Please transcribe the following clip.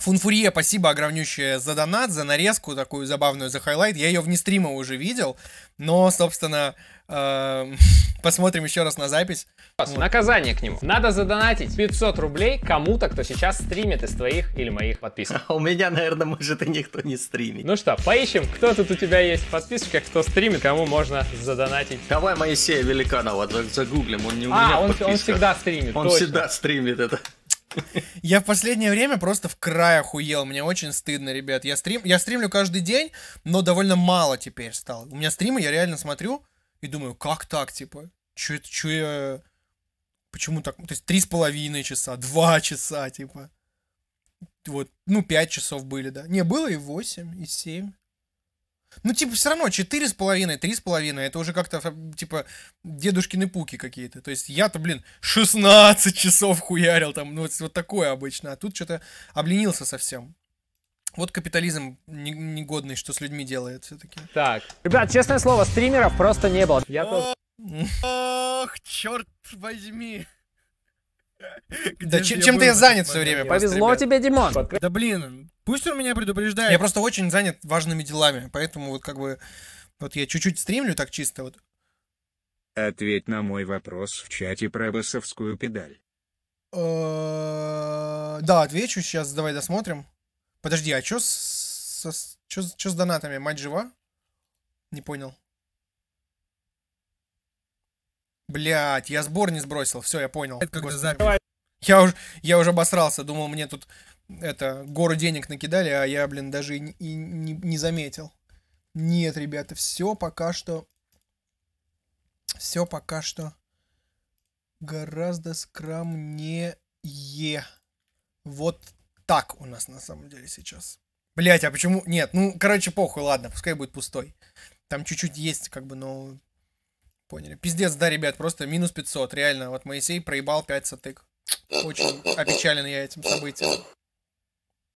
Фунфурия, спасибо огромнющее за донат, за нарезку такую забавную, за хайлайт. Я ее вне стрима уже видел, но, собственно, э, посмотрим еще раз на запись. Наказание к нему. Надо задонатить 500 рублей кому-то, кто сейчас стримит из твоих или моих подписок. у меня, наверное, может и никто не стримит. Ну что, поищем, кто тут у тебя есть в подписчиках, кто стримит, кому можно задонатить. Давай Моисея Великанова загуглим, он не у а, меня А он всегда стримит. Он всегда стримит это. Я в последнее время просто в край охуел. Мне очень стыдно, ребят. Я, стрим... я стримлю каждый день, но довольно мало теперь стал. У меня стримы, я реально смотрю и думаю, как так, типа? это, чё я... Почему так? То есть три с половиной часа, два часа, типа. Вот, ну, пять часов были, да. Не, было и восемь, и семь. Ну, типа, все равно четыре с половиной три с половиной это уже как-то, типа, дедушкины пуки какие-то. То есть я-то, блин, 16 часов хуярил там, ну, вот, вот такое обычно. А тут что-то обленился совсем. Вот капитализм негодный, что с людьми делает все-таки. Так. Ребят, честное слово, стримеров просто не было. Я тоже... Ох, черт возьми. Да чем, чем ты занят все время? Повезло тебе, Димон. Да блин, пусть он меня предупреждает. Я просто очень занят важными делами, поэтому вот как бы... Вот я чуть-чуть стримлю так чисто вот. Ответь на мой вопрос в чате про басовскую педаль. Э, да, отвечу сейчас, давай досмотрим. Подожди, а что с, чё, с донатами? Мать жива? Не понял. Блять, я сбор не сбросил. Все, я понял. Это когда запись. Я, уж, я уже обосрался, думал, мне тут это, гору денег накидали, а я, блин, даже и, и не, не заметил. Нет, ребята, все пока что... Все пока что гораздо скромнее. Вот так у нас на самом деле сейчас. Блять, а почему... Нет, ну, короче, похуй, ладно, пускай будет пустой. Там чуть-чуть есть, как бы, но... Поняли. Пиздец, да, ребят, просто минус 500, реально. Вот Моисей проебал 5 сотык. Очень опечален я этим событием.